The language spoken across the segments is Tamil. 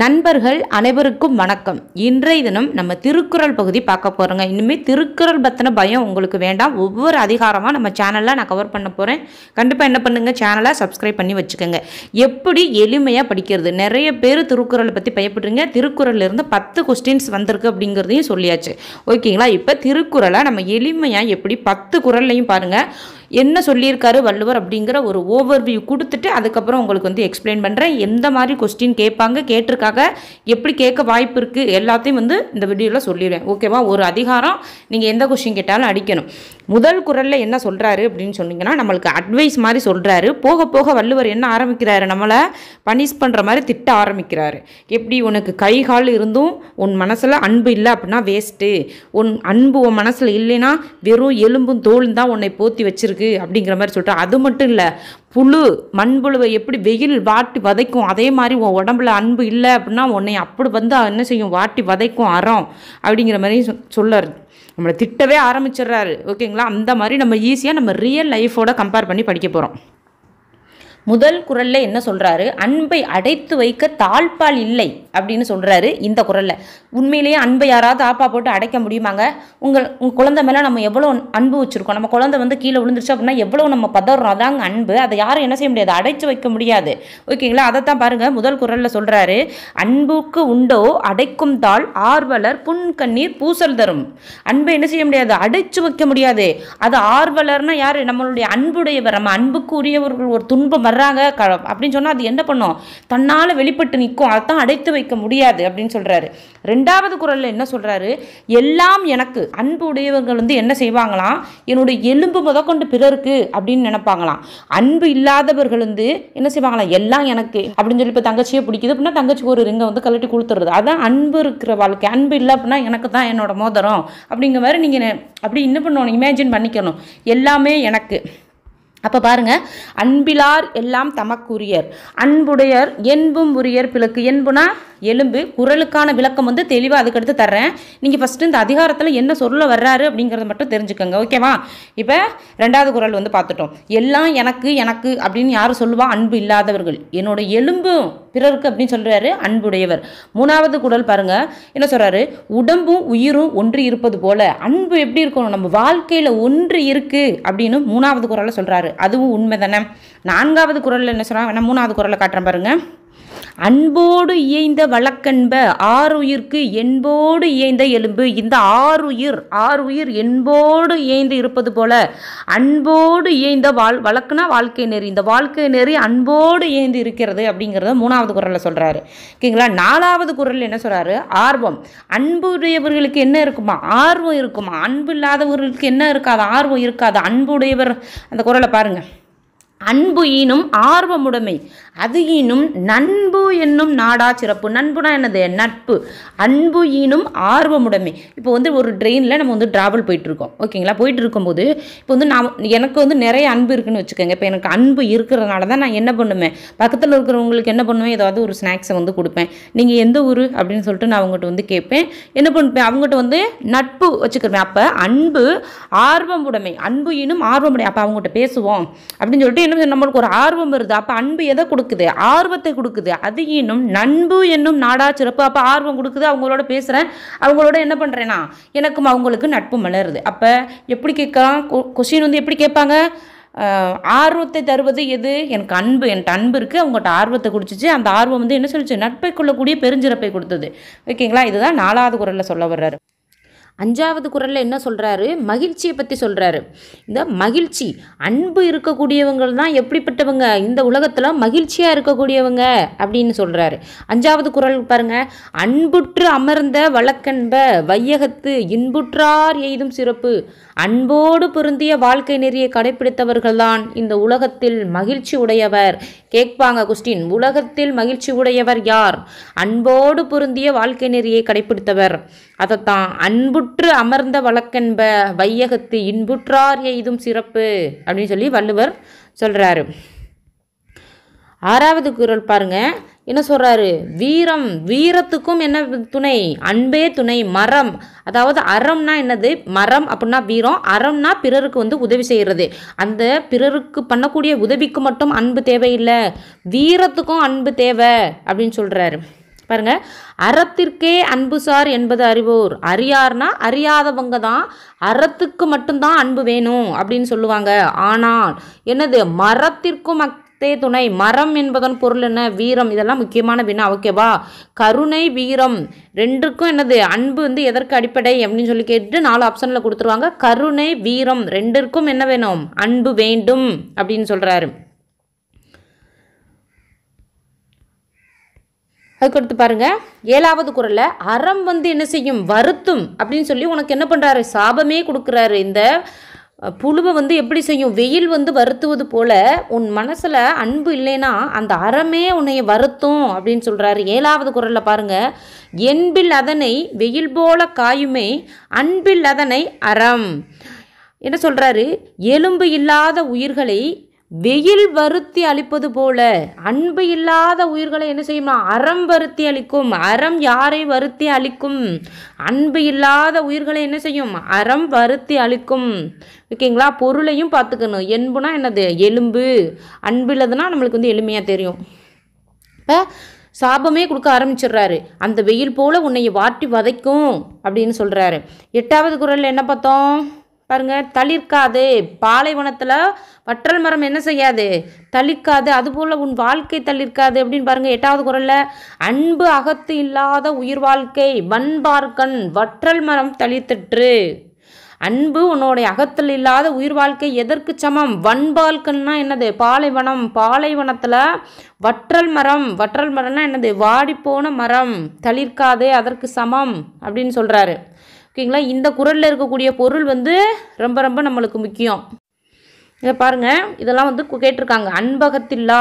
நண்பர்கள் அனைவருக்கும் வணக்கம் இன்றைய தினம் நம்ம திருக்குறள் பகுதி பார்க்க போகிறோங்க இனிமேல் திருக்குறள் பற்றின பயம் உங்களுக்கு வேண்டாம் ஒவ்வொரு அதிகாரமாக நம்ம சேனலில் நான் கவர் பண்ண போகிறேன் கண்டிப்பாக என்ன பண்ணுங்கள் சேனலை சப்ஸ்கிரைப் பண்ணி வச்சுக்கோங்க எப்படி எளிமையாக படிக்கிறது நிறைய பேர் திருக்குறளை பற்றி பயப்படுறீங்க இருந்து பத்து கொஸ்டின்ஸ் வந்திருக்கு அப்படிங்கிறதையும் சொல்லியாச்சு ஓகேங்களா இப்போ திருக்குறளை நம்ம எளிமையாக எப்படி பத்து குரல்லையும் பாருங்கள் என்ன சொல்லியிருக்காரு வள்ளுவர் அப்படிங்கிற ஒரு ஓவர்வியூ கொடுத்துட்டு அதுக்கப்புறம் உங்களுக்கு வந்து எக்ஸ்பிளைன் பண்ணுறேன் எந்த மாதிரி கொஸ்டின் கேட்பாங்க கேட்டிருக்காங்க எப்படி கேட்க வாய்ப்பு இருக்குது எல்லாத்தையும் வந்து இந்த வீடியோவில் சொல்லிடுவேன் ஓகேவா ஒரு அதிகாரம் நீங்கள் எந்த கொஸ்டின் கேட்டாலும் அடிக்கணும் முதல் குரலில் என்ன சொல்கிறாரு அப்படின்னு சொன்னீங்கன்னா நம்மளுக்கு அட்வைஸ் மாதிரி சொல்கிறாரு போக போக வள்ளுவர் என்ன ஆரம்பிக்கிறாரு நம்மளை பனிஷ் பண்ணுற மாதிரி திட்ட ஆரம்பிக்கிறாரு எப்படி உனக்கு கை கால் இருந்தும் உன் மனசில் அன்பு இல்லை அப்படின்னா வேஸ்ட்டு உன் அன்பு உன் மனசில் இல்லைன்னா வெறும் எலும்பும் தோலும் தான் உன்னை போற்றி வச்சிருக்கு அப்படிங்கிற மாதிரி சொல்கிறார் அது மட்டும் இல்லை புழு மண்புழுவை எப்படி வெயில் வாட்டி வதைக்கும் அதே மாதிரி உன் உடம்புல அன்பு இல்லை அப்படின்னா உன்னை அப்படி வந்து என்ன செய்யும் வாட்டி வதைக்கும் அறம் அப்படிங்கிற மாதிரி சொல்ல நம்மளை திட்டவே ஆரம்பிச்சிடுறாரு ஓகேங்களா அந்த மாதிரி நம்ம ஈஸியாக நம்ம ரியல் லைஃபோட கம்பேர் பண்ணி படிக்க போகிறோம் முதல் குரலில் என்ன சொல்கிறாரு அன்பை அடைத்து வைக்க தாழ்பால் இல்லை அப்படின்னு சொல்கிறாரு இந்த குரலில் உண்மையிலேயே அன்பை யாராவது ஆப்பா போட்டு அடைக்க முடியுமாங்க உங்கள் உங்கள் குழந்தை மேலே நம்ம எவ்வளோ அன்பு வச்சுருக்கோம் நம்ம குழந்தை வந்து கீழே விழுந்துருச்சு அப்படின்னா எவ்வளோ நம்ம பதறோம் அதாங்க அன்பு அதை யாரும் என்ன செய்ய முடியாது அடைச்சு வைக்க முடியாது ஓகேங்களா அதை தான் பாருங்கள் முதல் குரலில் சொல்கிறாரு அன்புக்கு உண்டோ அடைக்கும் தாள் ஆர்வலர் புன் கண்ணீர் பூசல் தரும் அன்பை என்ன செய்ய முடியாது அடைச்சு வைக்க முடியாது அது ஆர்வலர்னால் யார் நம்மளுடைய அன்புடையவர் நம்ம அன்புக்கு ஒரு துன்பம் வர்றாங்க க அப்படின்னு சொன்னால் அது என்ன பண்ணும் தன்னால் வெளிப்பட்டு நிற்கும் அதைத்தான் அடைத்து வைக்க முடியாது அப்படின்னு சொல்கிறாரு ரெண்டாவது குரலில் என்ன சொல்கிறாரு எல்லாம் எனக்கு அன்பு உடையவர்கள் வந்து என்ன செய்வாங்களாம் என்னுடைய எலும்பு முதற்கொண்டு பிறருக்கு அப்படின்னு நினைப்பாங்களாம் அன்பு இல்லாதவர்கள் வந்து என்ன செய்வாங்களாம் எல்லாம் எனக்கு அப்படின்னு சொல்லி இப்போ தங்கச்சியை பிடிக்குது அப்படின்னா தங்கச்சிக்கு ஒரு ரிங்கை வந்து கலட்டி கொடுத்துருது அதான் அன்பு இருக்கிற வாழ்க்கை அன்பு இல்லை அப்படின்னா எனக்கு தான் என்னோட மோதிரம் அப்படிங்கிற மாதிரி நீங்கள் அப்படி என்ன பண்ணணும் இமேஜின் பண்ணிக்கணும் எல்லாமே எனக்கு அப்போ பாருங்க அன்பிலார் எல்லாம் தமக்குரியர் அன்புடையர் என்பும் உரியர் பிளக்கு என்புனா எலும்பு குரலுக்கான விளக்கம் வந்து தெளிவாக அதுக்கடுத்து தர்றேன் நீங்கள் ஃபஸ்ட்டு இந்த அதிகாரத்தில் என்ன சொல்ல வர்றாரு அப்படிங்கிறத மட்டும் தெரிஞ்சுக்கோங்க ஓகேவா இப்போ ரெண்டாவது குரல் வந்து பார்த்துட்டோம் எல்லாம் எனக்கு எனக்கு அப்படின்னு யாரும் சொல்லுவா அன்பு இல்லாதவர்கள் என்னோட எலும்பும் பிறருக்கு அப்படின்னு சொல்கிறாரு அன்புடையவர் மூணாவது குரல் பாருங்க என்ன சொல்கிறாரு உடம்பும் உயிரும் ஒன்று இருப்பது போல அன்பு எப்படி இருக்கணும் நம்ம வாழ்க்கையில் ஒன்று இருக்குது அப்படின்னு மூணாவது குரலை சொல்கிறாரு அதுவும் உண்மை தானே நான்காவது குரலில் என்ன சொல்கிறாங்க நான் மூணாவது குரலை காட்டுறேன் பாருங்கள் அன்போடு இயைந்த வழக்கன்ப ஆறுயிர்க்கு என்போடு இயைந்த எலும்பு இந்த ஆறுயிர் ஆறுயிர் என்போடு இயைந்து இருப்பது போல அன்போடு இயைந்த வாழ் வழக்குனா வாழ்க்கை நெறி இந்த வாழ்க்கை நெறி அன்போடு இயைந்து இருக்கிறது அப்படிங்கிறத மூணாவது குரலில் சொல்கிறாரு ஓகேங்களா நாலாவது குரல் என்ன சொல்கிறாரு ஆர்வம் அன்புடையவர்களுக்கு என்ன இருக்குமா ஆர்வம் இருக்குமா அன்பு இல்லாதவர்களுக்கு என்ன இருக்காது ஆர்வம் இருக்காது அன்புடையவர் அந்த குரலை பாருங்கள் அன்பு ஈனும் ஆர்வமுடைமை அது ஈனும் நண்பு என்னும் நாடா சிறப்பு நண்புனா என்னது நட்பு அன்பு ஈனும் ஆர்வமுடைமை இப்போ வந்து ஒரு ட்ரெயினில் நம்ம வந்து ட்ராவல் போயிட்டுருக்கோம் ஓகேங்களா போயிட்டு இருக்கும்போது இப்போ வந்து நான் எனக்கு வந்து நிறைய அன்பு இருக்குன்னு வச்சுக்கோங்க இப்போ எனக்கு அன்பு இருக்கிறதுனால தான் நான் என்ன பண்ணுவேன் பக்கத்தில் இருக்கிறவங்களுக்கு என்ன பண்ணுவேன் ஏதாவது ஒரு ஸ்நாக்ஸை வந்து கொடுப்பேன் நீங்கள் எந்த ஊர் அப்படின்னு சொல்லிட்டு நான் அவங்ககிட்ட வந்து கேட்பேன் என்ன பண்ணுவேன் அவங்ககிட்ட வந்து நட்பு வச்சுக்கிறேன் அப்போ அன்பு ஆர்வமுடைமை அன்பு ஈனும் ஆர்வமுடைமை அப்போ அவங்ககிட்ட பேசுவோம் அப்படின்னு சொல்லிட்டு என்ன நம்மளுக்கு ஒரு ஆர்வம் வருது அப்போ அன்பு எதை கொடுக்குது ஆர்வத்தை கொடுக்குது அது இன்னும் நண்பு என்னும் நாடா சிறப்பு அப்போ ஆர்வம் கொடுக்குது அவங்களோட பேசுகிறேன் அவங்களோட என்ன பண்ணுறேன்னா எனக்கும் அவங்களுக்கு நட்பு மலருது அப்போ எப்படி கேட்கலாம் கொஷின் வந்து எப்படி கேட்பாங்க ஆர்வத்தை தருவது எது எனக்கு அன்பு என்கிட்ட அன்பு இருக்குது அவங்ககிட்ட ஆர்வத்தை குடிச்சிச்சு அந்த ஆர்வம் வந்து என்ன சொல்லிச்சு நட்பை கொள்ளக்கூடிய பெருஞ்சிறப்பை கொடுத்தது ஓகேங்களா இதுதான் நாலாவது குரலில் சொல்ல வர்றாரு அஞ்சாவது குரலில் என்ன சொல்கிறாரு மகிழ்ச்சியை பற்றி சொல்கிறாரு இந்த மகிழ்ச்சி அன்பு இருக்கக்கூடியவங்க தான் எப்படிப்பட்டவங்க இந்த உலகத்தில் மகிழ்ச்சியாக இருக்கக்கூடியவங்க அப்படின்னு சொல்கிறாரு அஞ்சாவது குரல் பாருங்கள் அன்புற்று அமர்ந்த வழக்கன்ப வையகத்து இன்புற்றார் எய்தும் சிறப்பு அன்போடு பொருந்திய வாழ்க்கை நெறியை கடைபிடித்தவர்கள்தான் இந்த உலகத்தில் மகிழ்ச்சி உடையவர் கேட்பாங்க குஸ்டின் உலகத்தில் மகிழ்ச்சி உடையவர் யார் அன்போடு பொருந்திய வாழ்க்கை நெறியை கடைபிடித்தவர் அதைத்தான் அன்புற்று உற்று அமர்ந்த வழக்கென்ப வையகத்து இன்புற்றார் எய்தும் சிறப்பு அப்படின்னு சொல்லி வள்ளுவர் சொல்கிறாரு ஆறாவது குரல் பாருங்க என்ன சொல்கிறாரு வீரம் வீரத்துக்கும் என்ன துணை அன்பே துணை மரம் அதாவது அறம்னா என்னது மரம் அப்படின்னா வீரம் அறம்னா பிறருக்கு வந்து உதவி செய்கிறது அந்த பிறருக்கு பண்ணக்கூடிய உதவிக்கு மட்டும் அன்பு தேவையில்லை வீரத்துக்கும் அன்பு தேவை அப்படின்னு சொல்கிறாரு பாருங்கள் அறத்திற்கே அன்பு சார் என்பது அறிவோர் அறியார்னா அறியாதவங்க தான் அறத்துக்கு மட்டும்தான் அன்பு வேணும் அப்படின்னு சொல்லுவாங்க ஆனால் என்னது மரத்திற்கும் அத்தே துணை மரம் என்பதன் பொருள் என்ன வீரம் இதெல்லாம் முக்கியமான வினா ஓகேவா கருணை வீரம் ரெண்டுக்கும் என்னது அன்பு வந்து எதற்கு அடிப்படை அப்படின்னு சொல்லி கேட்டு நாலு ஆப்ஷனில் கொடுத்துருவாங்க கருணை வீரம் ரெண்டிற்கும் என்ன வேணும் அன்பு வேண்டும் அப்படின்னு சொல்கிறாரு அதுக்கடுத்து பாருங்கள் ஏழாவது குரலில் அறம் வந்து என்ன செய்யும் வருத்தும் அப்படின்னு சொல்லி உனக்கு என்ன பண்ணுறாரு சாபமே கொடுக்குறாரு இந்த புழுவை வந்து எப்படி செய்யும் வெயில் வந்து வருத்துவது போல் உன் மனசில் அன்பு இல்லைன்னா அந்த அறமே உன்னைய வருத்தும் அப்படின்னு சொல்கிறாரு ஏழாவது குரலில் பாருங்கள் என்பில் அதனை வெயில் போல காயுமே அன்பில் அதனை அறம் என்ன சொல்கிறாரு எலும்பு இல்லாத உயிர்களை வெயில் வருத்தி அழிப்பது போல அன்பு இல்லாத உயிர்களை என்ன செய்யும்னா அறம் வருத்தி அழிக்கும் அறம் யாரை வருத்தி அழிக்கும் அன்பு இல்லாத உயிர்களை என்ன செய்யும் அறம் வருத்தி அழிக்கும் ஓகேங்களா பொருளையும் பார்த்துக்கணும் என்புனா என்னது எலும்பு அன்பு இல்லதுன்னா நம்மளுக்கு வந்து எளிமையாக தெரியும் இப்போ சாபமே கொடுக்க ஆரம்பிச்சிடுறாரு அந்த வெயில் போல் உன்னை வாட்டி வதைக்கும் அப்படின்னு சொல்கிறாரு எட்டாவது குரலில் என்ன பார்த்தோம் பாருங்கள் தளிர்க்காது பாலைவனத்தில் வற்றல் மரம் என்ன செய்யாது தளிர்க்காது அதுபோல் உன் வாழ்க்கை தளிர்க்காது அப்படின்னு பாருங்கள் எட்டாவது குரலில் அன்பு அகத்து இல்லாத உயிர் வாழ்க்கை வன்பார்க்கண் வற்றல் மரம் தளித்துற்று அன்பு உன்னோடைய அகத்தில் இல்லாத உயிர் வாழ்க்கை எதற்கு சமம் வன்பால்கன்னா என்னது பாலைவனம் பாலைவனத்தில் வற்றல் மரம் வற்றல் மரம்னா என்னது வாடிப்போன மரம் தளிர்க்காது அதற்கு சமம் அப்படின்னு சொல்கிறாரு ஓகேங்களா இந்த குரலில் இருக்கக்கூடிய பொருள் வந்து ரொம்ப ரொம்ப நம்மளுக்கு முக்கியம் இதை பாருங்கள் இதெல்லாம் வந்து கேட்டிருக்காங்க அன்பகத்தில்லா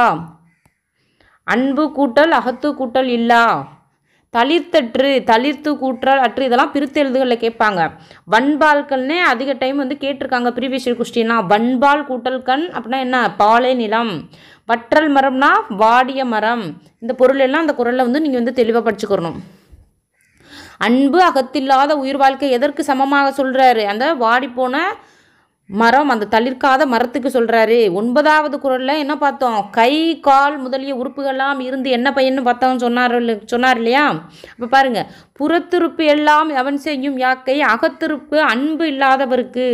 அன்பு கூட்டல் அகத்து கூட்டல் இல்லா தளிர்த்தற்று தளிர்த்து கூற்றல் அற்று இதெல்லாம் பிரித்தெழுதுகளில் கேட்பாங்க வன்பால்கள்னே அதிக டைம் வந்து கேட்டிருக்காங்க ப்ரீவியஸ் குஷ்டின்னா வண்பால் கூட்டல் கண் அப்படின்னா என்ன பாலை நிலம் வற்றல் மரம்னா வாடிய மரம் இந்த பொருள் எல்லாம் அந்த குரலில் வந்து நீங்கள் வந்து தெளிவாக படிச்சுக்கிறணும் அன்பு அகத்தில்லாத உயிர் வாழ்க்கை எதற்கு சமமாக சொல்கிறாரு அந்த வாடிப்போன மரம் அந்த தளிர்க்காத மரத்துக்கு சொல்கிறாரு ஒன்பதாவது குரலில் என்ன பார்த்தோம் கை கால் முதலிய உறுப்புகள்லாம் இருந்து என்ன பையன்னு பார்த்தோம்னு சொன்னார் சொன்னார் இல்லையா இப்போ பாருங்கள் புறத்திருப்பு எல்லாம் அவன் செய்யும் யாக்கை அகத்திருப்பு அன்பு இல்லாதவருக்கு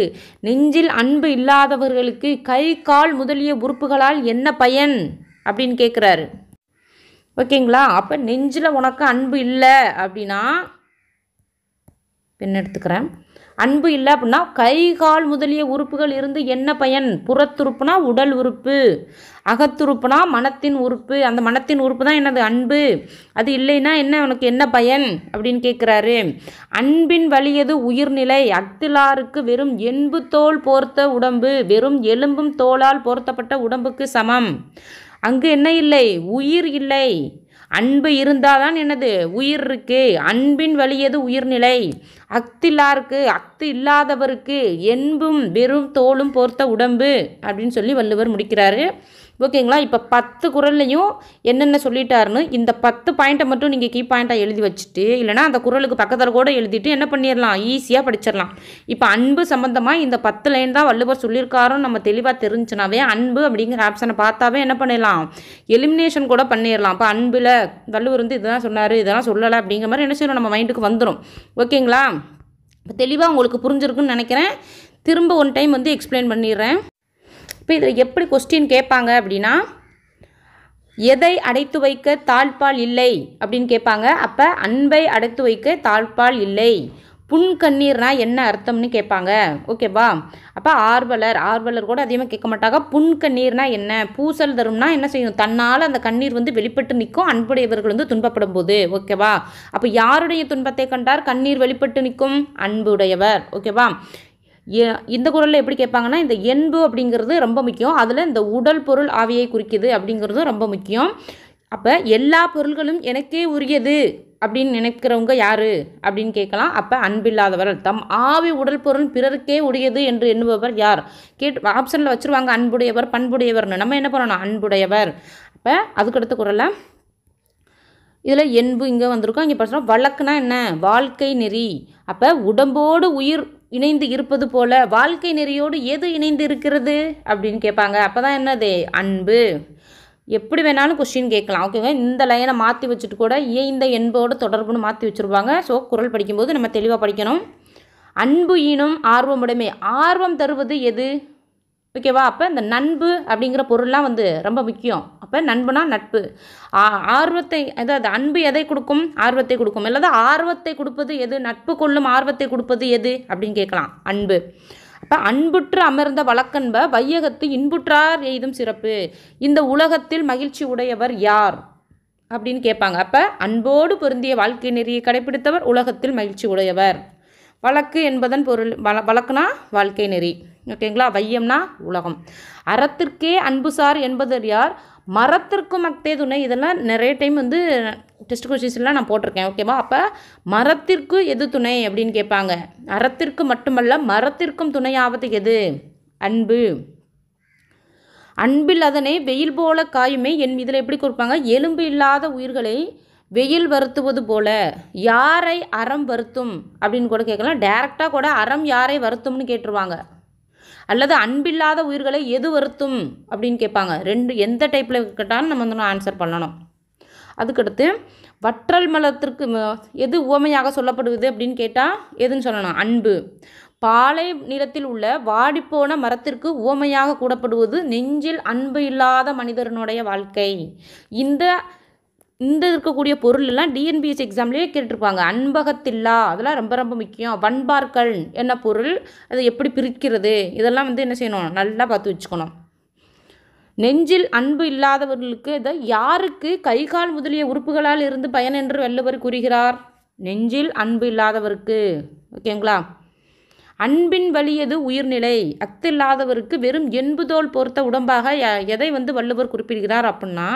நெஞ்சில் அன்பு இல்லாதவர்களுக்கு கை கால் முதலிய உறுப்புகளால் என்ன பயன் அப்படின்னு கேட்குறாரு ஓகேங்களா அப்போ நெஞ்சில் உனக்கு அன்பு இல்லை அப்படின்னா பின் எடுத்துக்கிறேன் அன்பு இல்லை அப்படின்னா கை கால் முதலிய உறுப்புகள் இருந்து என்ன பயன் புறத்துறுப்புனா உடல் உறுப்பு அகத்துறுப்புனா மனத்தின் உறுப்பு அந்த மனத்தின் உறுப்பு தான் எனது அன்பு அது இல்லைன்னா என்ன உனக்கு என்ன பயன் அப்படின்னு கேட்குறாரு அன்பின் வலியது உயிர்நிலை அத்திலாருக்கு வெறும் எண்பு தோல் போர்த்த உடம்பு வெறும் எலும்பும் தோளால் போர்த்தப்பட்ட உடம்புக்கு சமம் அங்கு என்ன இல்லை உயிர் இல்லை அன்பு இருந்தால் தான் என்னது உயிர் இருக்கு அன்பின் வழியது உயிர்நிலை அக்தில்லாருக்கு அக்து இல்லாதவருக்கு என்பும் வெறும் தோலும் போர்த்த உடம்பு அப்படின்னு சொல்லி வள்ளுவர் முடிக்கிறாரு ஓகேங்களா இப்போ பத்து குரல்லையும் என்னென்ன சொல்லிட்டாருன்னு இந்த பத்து பாயிண்ட்டை மட்டும் நீங்கள் கீ பாயிண்ட்டாக எழுதி வச்சுட்டு இல்லைனா அந்த குரலுக்கு பக்கத்தில் கூட எழுதிட்டு என்ன பண்ணிடலாம் ஈஸியாக படிச்சிடலாம் இப்போ அன்பு சம்மந்தமாக இந்த பத்து லைன் தான் வள்ளுவர் சொல்லியிருக்காருன்னு நம்ம தெளிவாக தெரிஞ்சுனாவே அன்பு அப்படிங்கிற ஆப்ஷனை பார்த்தாவே என்ன பண்ணிடலாம் எலிமினேஷன் கூட பண்ணிடலாம் இப்போ அன்பில் வள்ளுவர் வந்து இதுதான் சொன்னார் இதெல்லாம் சொல்லலை அப்படிங்கிற மாதிரி என்ன செய்யணும் நம்ம மைண்டுக்கு வந்துடும் ஓகேங்களா இப்போ தெளிவாக உங்களுக்கு புரிஞ்சிருக்குன்னு நினைக்கிறேன் திரும்ப ஒன் டைம் வந்து எக்ஸ்பிளைன் பண்ணிடுறேன் இப்போ இதில் எப்படி கொஸ்டின் கேட்பாங்க அப்படின்னா எதை அடைத்து வைக்க தாழ்பால் இல்லை அப்படின்னு கேட்பாங்க அப்போ அன்பை அடைத்து வைக்க தாழ்பால் இல்லை கண்ணீர்னா என்ன அர்த்தம்னு கேட்பாங்க ஓகேவா அப்போ ஆர்வலர் ஆர்வலர் கூட அதிகமாக கேட்க மாட்டாங்க புண் கண்ணீர்னா என்ன பூசல் தரும்னா என்ன செய்யும் தன்னால் அந்த கண்ணீர் வந்து வெளிப்பட்டு நிற்கும் அன்புடையவர்கள் வந்து துன்பப்படும் போது ஓகேவா அப்போ யாருடைய துன்பத்தை கண்டார் கண்ணீர் வெளிப்பட்டு நிற்கும் அன்புடையவர் ஓகேவா இந்த குரலில் எப்படி கேட்பாங்கன்னா இந்த எண்பு அப்படிங்கிறது ரொம்ப முக்கியம் அதில் இந்த உடல் பொருள் ஆவியை குறிக்கிது அப்படிங்கிறதும் ரொம்ப முக்கியம் அப்போ எல்லா பொருள்களும் எனக்கே உரியது அப்படின்னு நினைக்கிறவங்க யார் அப்படின்னு கேட்கலாம் அப்போ அன்பில்லாதவர்கள் தம் ஆவி உடல் பொருள் பிறருக்கே உடையது என்று எண்ணுபவர் யார் கேட் ஆப்ஷனில் வச்சுருவாங்க அன்புடையவர் பண்புடையவர்னு நம்ம என்ன பண்ணணும் அன்புடையவர் அப்போ அதுக்கடுத்த குரலை இதில் என்பு இங்கே வந்திருக்கோம் இங்கே படிச்சோம் வழக்குனா என்ன வாழ்க்கை நெறி அப்போ உடம்போடு உயிர் இணைந்து இருப்பது போல வாழ்க்கை நெறியோடு எது இணைந்து இருக்கிறது அப்படின்னு கேட்பாங்க அப்போ தான் என்னது அன்பு எப்படி வேணாலும் கொஸ்டின் கேட்கலாம் ஓகேங்க இந்த லைனை மாற்றி வச்சுட்டு கூட ஏன் இந்த என்போடு தொடர்புன்னு மாற்றி வச்சுருப்பாங்க ஸோ குரல் படிக்கும்போது நம்ம தெளிவாக படிக்கணும் அன்பு ஈனும் ஆர்வமுடைமை ஆர்வம் தருவது எது ஓகேவா அப்போ இந்த நண்பு அப்படிங்கிற பொருள்லாம் வந்து ரொம்ப முக்கியம் அப்போ நண்புனா நட்பு ஆர்வத்தை அதாவது அன்பு எதை கொடுக்கும் ஆர்வத்தை கொடுக்கும் இல்லாத ஆர்வத்தை கொடுப்பது எது நட்பு கொள்ளும் ஆர்வத்தை கொடுப்பது எது அப்படின்னு கேட்கலாம் அன்பு அப்போ அன்புற்று அமர்ந்த வழக்கன்ப வையகத்து இன்புற்றார் எய்தும் சிறப்பு இந்த உலகத்தில் மகிழ்ச்சி உடையவர் யார் அப்படின்னு கேட்பாங்க அப்போ அன்போடு பொருந்திய வாழ்க்கை நெறியை கடைபிடித்தவர் உலகத்தில் மகிழ்ச்சி உடையவர் வழக்கு என்பதன் பொருள் வள வழக்குனா வாழ்க்கை நெறி ஓகேங்களா வையம்னா உலகம் அறத்திற்கே அன்புசார் என்பதர் யார் மரத்திற்கும் அக்தே துணை இதெல்லாம் நிறைய டைம் வந்து டெஸ்ட் கொஷின்ஸ்லாம் நான் போட்டிருக்கேன் ஓகேவா அப்போ மரத்திற்கு எது துணை அப்படின்னு கேட்பாங்க அறத்திற்கு மட்டுமல்ல மரத்திற்கும் துணையாவது எது அன்பு அன்பில் அதனை வெயில் போல காயுமே என் இதில் எப்படி கொடுப்பாங்க எலும்பு இல்லாத உயிர்களை வெயில் வருத்துவது போல யாரை அறம் வருத்தும் அப்படின்னு கூட கேட்கலாம் டேரெக்டாக கூட அறம் யாரை வருத்தும்னு கேட்டுருவாங்க அல்லது அன்பில்லாத உயிர்களை எது வருத்தும் அப்படின்னு கேட்பாங்க ரெண்டு எந்த டைப்பில் கேட்டாலும் நம்ம வந்து ஆன்சர் பண்ணணும் அதுக்கடுத்து வற்றல் மலத்திற்கு எது உவமையாக சொல்லப்படுவது அப்படின்னு கேட்டால் எதுன்னு சொல்லணும் அன்பு பாலை நிலத்தில் உள்ள வாடிப்போன மரத்திற்கு உவமையாக கூடப்படுவது நெஞ்சில் அன்பு இல்லாத மனிதனுடைய வாழ்க்கை இந்த இந்த இருக்கக்கூடிய பொருள் எல்லாம் டிஎன்பிஎஸ் எக்ஸாம்லேயே கேட்டிருப்பாங்க அன்பகத்தில்லா அதெல்லாம் ரொம்ப ரொம்ப முக்கியம் வன்பார்கள் என்ன பொருள் அதை எப்படி பிரிக்கிறது இதெல்லாம் வந்து என்ன செய்யணும் நல்லா பார்த்து வச்சுக்கணும் நெஞ்சில் அன்பு இல்லாதவர்களுக்கு இதை யாருக்கு கை கால் முதலிய உறுப்புகளால் இருந்து பயன் என்று வள்ளுவர் கூறுகிறார் நெஞ்சில் அன்பு இல்லாதவருக்கு ஓகேங்களா அன்பின் வலியது உயிர்நிலை அத்தில்லாதவருக்கு வெறும் எண்புதோல் பொறுத்த உடம்பாக எதை வந்து வள்ளுவர் குறிப்பிடுகிறார் அப்படின்னா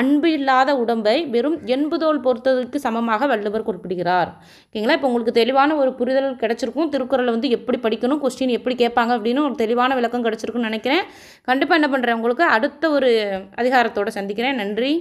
அன்பு இல்லாத உடம்பை வெறும் எண்புதோல் பொறுத்ததற்கு சமமாக வள்ளுவர் குறிப்பிடுகிறார் ஓகேங்களா இப்போ உங்களுக்கு தெளிவான ஒரு புரிதல் கிடச்சிருக்கும் திருக்குறளை வந்து எப்படி படிக்கணும் கொஸ்டின் எப்படி கேட்பாங்க அப்படின்னு ஒரு தெளிவான விளக்கம் கிடச்சிருக்குன்னு நினைக்கிறேன் கண்டிப்பாக என்ன பண்ணுறேன் உங்களுக்கு அடுத்த ஒரு அதிகாரத்தோடு சந்திக்கிறேன் நன்றி